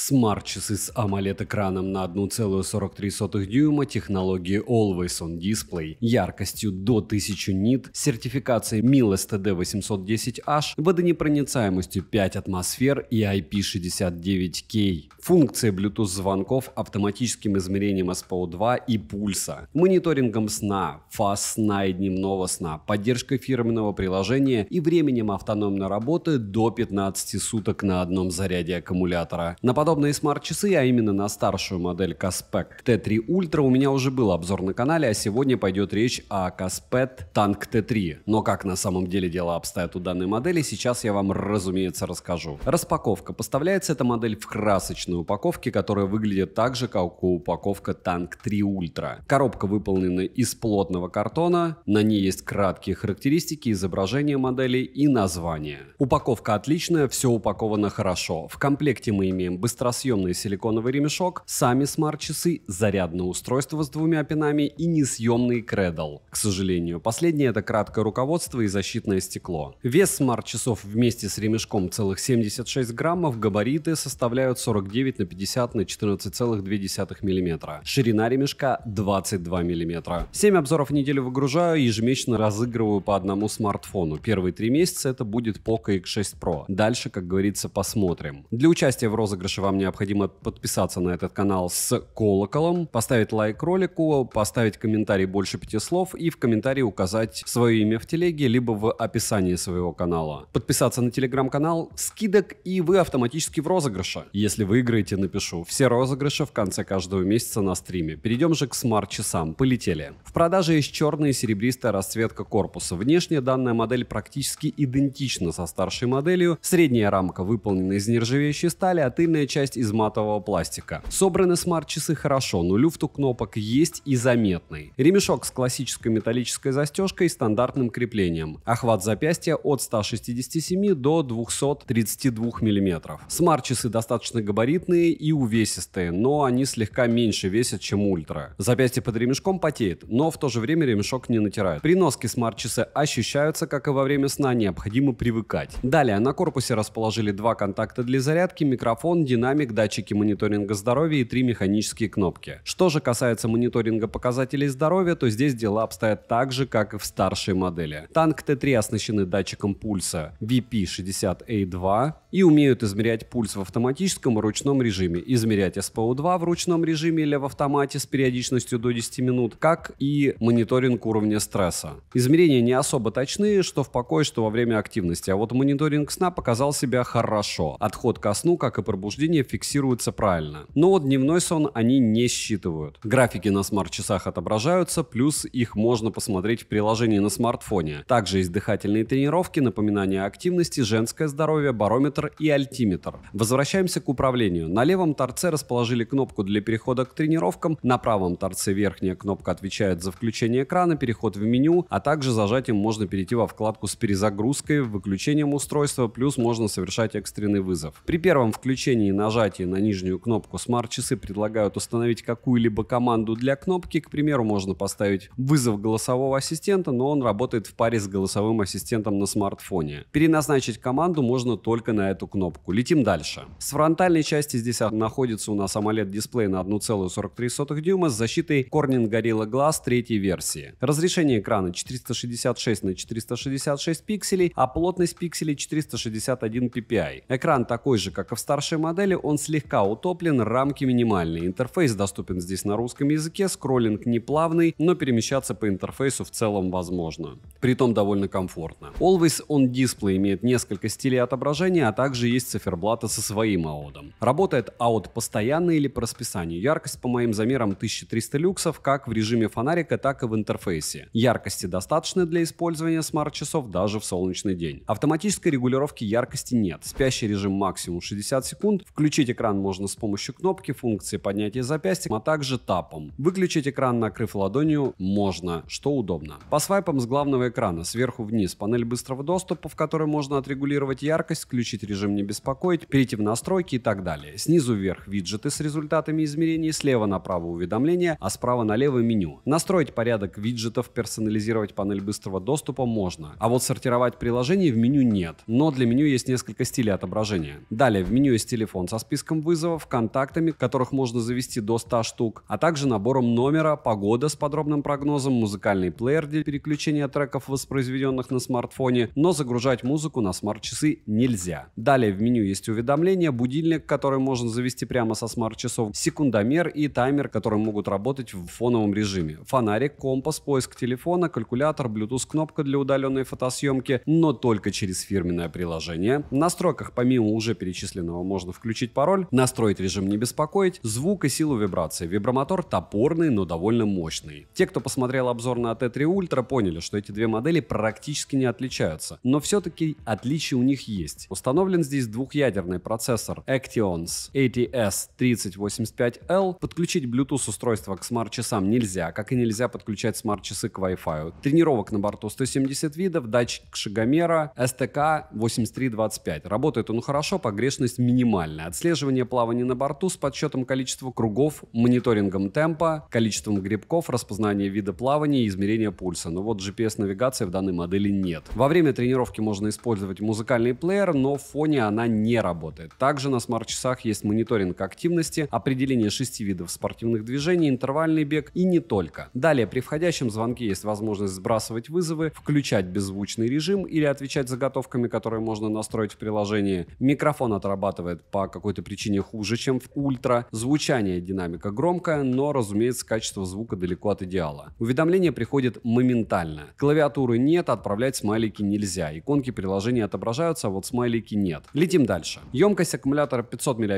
Смарт-часы с AMOLED-экраном на 1,43 дюйма технологии Always On Display, яркостью до 1000 нит, сертификацией MIL STD 810H, водонепроницаемостью 5 атмосфер и IP69K, функцией Bluetooth звонков, автоматическим измерением SPO2 и пульса, мониторингом сна, фаз сна и дневного сна, поддержкой фирменного приложения и временем автономной работы до 15 суток на одном заряде аккумулятора. Наподобие подобные смарт-часы, а именно на старшую модель Caspec T3 Ultra у меня уже был обзор на канале, а сегодня пойдет речь о Caspet Tank T3. Но как на самом деле дела обстоят у данной модели, сейчас я вам, разумеется, расскажу. Распаковка. Поставляется эта модель в красочной упаковке, которая выглядит так же, как у упаковка Tank 3 Ultra. Коробка выполнена из плотного картона, на ней есть краткие характеристики, изображение модели и название. Упаковка отличная, все упаковано хорошо. В комплекте мы имеем быстрый быстросъемный силиконовый ремешок, сами смарт-часы, зарядное устройство с двумя пинами и несъемный кредл. К сожалению, последнее это краткое руководство и защитное стекло. Вес смарт-часов вместе с ремешком целых 76 граммов, габариты составляют 49 на 50 на 14,2 мм. Ширина ремешка 22 мм. 7 обзоров в неделю выгружаю и ежемесячно разыгрываю по одному смартфону. Первые три месяца это будет Poco X6 Pro. Дальше, как говорится, посмотрим. Для участия в розыгрыше вам необходимо подписаться на этот канал с колоколом, поставить лайк ролику, поставить комментарий больше пяти слов и в комментарии указать свое имя в телеге, либо в описании своего канала. Подписаться на телеграм-канал, скидок и вы автоматически в розыгрыше. Если выиграете, напишу. Все розыгрыши в конце каждого месяца на стриме. Перейдем же к смарт-часам. Полетели. В продаже есть черная и серебристая расцветка корпуса. Внешне данная модель практически идентична со старшей моделью. Средняя рамка выполнена из нержавеющей стали, а тыльная часть часть из матового пластика. Собраны смарт-часы хорошо, но люфт у кнопок есть и заметный. Ремешок с классической металлической застежкой и стандартным креплением. Охват запястья от 167 до 232 мм. Смарт-часы достаточно габаритные и увесистые, но они слегка меньше весят, чем ультра. Запястье под ремешком потеет, но в то же время ремешок не натирает. При носке смарт-часы ощущаются, как и во время сна, необходимо привыкать. Далее на корпусе расположили два контакта для зарядки, микрофон, динамик динамик, датчики мониторинга здоровья и три механические кнопки. Что же касается мониторинга показателей здоровья, то здесь дела обстоят так же, как и в старшей модели. Танк Т-3 оснащены датчиком пульса VP60A2 и умеют измерять пульс в автоматическом и ручном режиме, измерять SPO2 в ручном режиме или в автомате с периодичностью до 10 минут, как и мониторинг уровня стресса. Измерения не особо точные, что в покое, что во время активности, а вот мониторинг сна показал себя хорошо. Отход ко сну, как и пробуждение, изменения фиксируются правильно. Но вот дневной сон они не считывают. Графики на смарт-часах отображаются, плюс их можно посмотреть в приложении на смартфоне. Также есть дыхательные тренировки, напоминание активности, женское здоровье, барометр и альтиметр. Возвращаемся к управлению. На левом торце расположили кнопку для перехода к тренировкам, на правом торце верхняя кнопка отвечает за включение экрана, переход в меню, а также зажатием можно перейти во вкладку с перезагрузкой, выключением устройства, плюс можно совершать экстренный вызов. При первом включении на нажатии на нижнюю кнопку смарт-часы предлагают установить какую-либо команду для кнопки. К примеру, можно поставить вызов голосового ассистента, но он работает в паре с голосовым ассистентом на смартфоне. Переназначить команду можно только на эту кнопку. Летим дальше. С фронтальной части здесь а, находится у нас AMOLED-дисплей на 1,43 дюйма с защитой Corning Gorilla Glass третьей версии. Разрешение экрана 466 на 466 пикселей, а плотность пикселей 461 ppi. Экран такой же, как и в старшей модели, модели он слегка утоплен, рамки минимальные. Интерфейс доступен здесь на русском языке, скроллинг не плавный, но перемещаться по интерфейсу в целом возможно. Притом довольно комфортно. Always On Display имеет несколько стилей отображения, а также есть циферблаты со своим аодом. Работает аод постоянно или по расписанию. Яркость по моим замерам 1300 люксов как в режиме фонарика, так и в интерфейсе. Яркости достаточно для использования смарт-часов даже в солнечный день. Автоматической регулировки яркости нет. Спящий режим максимум 60 секунд, Включить экран можно с помощью кнопки функции поднятия запястья, а также тапом. Выключить экран, накрыв ладонью, можно, что удобно. По свайпам с главного экрана сверху вниз панель быстрого доступа, в которой можно отрегулировать яркость, включить режим не беспокоить, перейти в настройки и так далее. Снизу вверх виджеты с результатами измерений, слева направо уведомления, а справа налево меню. Настроить порядок виджетов, персонализировать панель быстрого доступа можно. А вот сортировать приложения в меню нет. Но для меню есть несколько стилей отображения. Далее в меню есть телефон со списком вызовов, контактами, которых можно завести до 100 штук, а также набором номера, погода с подробным прогнозом, музыкальный плеер для переключения треков, воспроизведенных на смартфоне, но загружать музыку на смарт-часы нельзя. Далее в меню есть уведомления, будильник, который можно завести прямо со смарт-часов, секундомер и таймер, которые могут работать в фоновом режиме. Фонарик, компас, поиск телефона, калькулятор, Bluetooth-кнопка для удаленной фотосъемки, но только через фирменное приложение. В настройках помимо уже перечисленного можно включить включить пароль, настроить режим не беспокоить, звук и силу вибрации. Вибромотор топорный, но довольно мощный. Те, кто посмотрел обзор на T3 Ultra, поняли, что эти две модели практически не отличаются, но все-таки отличия у них есть. Установлен здесь двухъядерный процессор Actions ATS3085L. Подключить Bluetooth устройство к смарт-часам нельзя, как и нельзя подключать смарт-часы к Wi-Fi. Тренировок на борту 170 видов, датчик шагомера, STK 8325. Работает он хорошо, погрешность минимальная отслеживание плавания на борту с подсчетом количества кругов, мониторингом темпа, количеством грибков, распознание вида плавания и измерение пульса. Но вот GPS-навигации в данной модели нет. Во время тренировки можно использовать музыкальный плеер, но в фоне она не работает. Также на смарт-часах есть мониторинг активности, определение шести видов спортивных движений, интервальный бег и не только. Далее, при входящем звонке есть возможность сбрасывать вызовы, включать беззвучный режим или отвечать заготовками, которые можно настроить в приложении. Микрофон отрабатывает по какой-то причине хуже, чем в ультра. Звучание динамика громкое, но, разумеется, качество звука далеко от идеала. Уведомление приходит моментально. Клавиатуры нет, отправлять смайлики нельзя. Иконки приложения отображаются, а вот смайлики нет. Летим дальше. Емкость аккумулятора 500 мАч,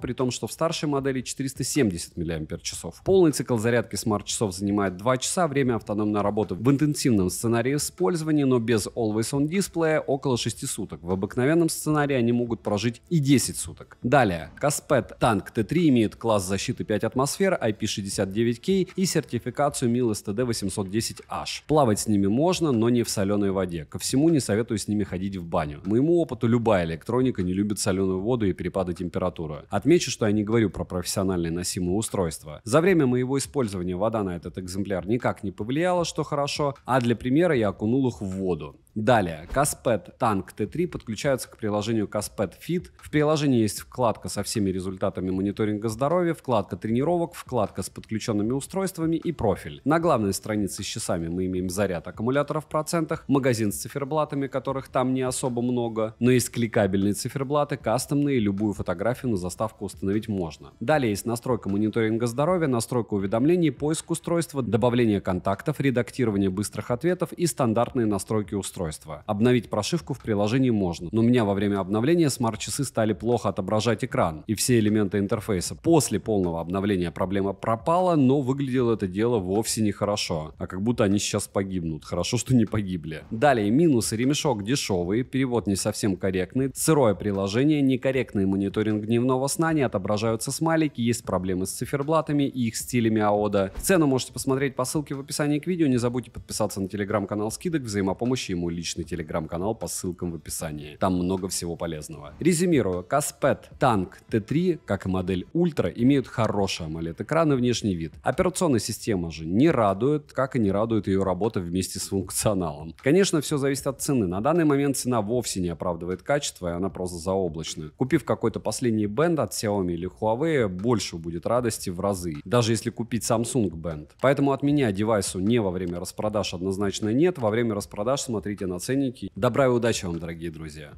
при том, что в старшей модели 470 мАч. Полный цикл зарядки смарт-часов занимает 2 часа, время автономной работы в интенсивном сценарии использования, но без Always On дисплея около 6 суток. В обыкновенном сценарии они могут прожить и 10 суток суток. Далее, Каспет танк Т3 имеет класс защиты 5 атмосфер, IP69K и сертификацию mil std 810 h Плавать с ними можно, но не в соленой воде. Ко всему не советую с ними ходить в баню. Моему опыту любая электроника не любит соленую воду и перепады температуры. Отмечу, что я не говорю про профессиональные носимые устройства. За время моего использования вода на этот экземпляр никак не повлияла, что хорошо, а для примера я окунул их в воду. Далее, Каспет Танк Т3 подключаются к приложению Каспет Fit. В приложении есть есть вкладка со всеми результатами мониторинга здоровья, вкладка тренировок, вкладка с подключенными устройствами и профиль. На главной странице с часами мы имеем заряд аккумулятора в процентах, магазин с циферблатами, которых там не особо много, но есть кликабельные циферблаты, кастомные, и любую фотографию на заставку установить можно. Далее есть настройка мониторинга здоровья, настройка уведомлений, поиск устройства, добавление контактов, редактирование быстрых ответов и стандартные настройки устройства. Обновить прошивку в приложении можно, но у меня во время обновления смарт-часы стали плохо отображать экран и все элементы интерфейса. После полного обновления проблема пропала, но выглядело это дело вовсе не хорошо, а как будто они сейчас погибнут. Хорошо, что не погибли. Далее, минусы. Ремешок дешевый, перевод не совсем корректный, сырое приложение, некорректный мониторинг дневного сна, не отображаются смайлики, есть проблемы с циферблатами и их стилями АОДа. Цену можете посмотреть по ссылке в описании к видео, не забудьте подписаться на телеграм-канал скидок, взаимопомощи ему личный телеграм-канал по ссылкам в описании. Там много всего полезного. Резюмирую, Каспер Fat. Танк Т3, как и модель Ультра, имеют хороший AMOLED-экран и внешний вид. Операционная система же не радует, как и не радует ее работа вместе с функционалом. Конечно, все зависит от цены. На данный момент цена вовсе не оправдывает качество, и она просто заоблачная. Купив какой-то последний бенд от Xiaomi или Huawei, больше будет радости в разы. Даже если купить Samsung Band. Поэтому от меня девайсу не во время распродаж однозначно нет. Во время распродаж смотрите на ценники. Добра и удачи вам, дорогие друзья!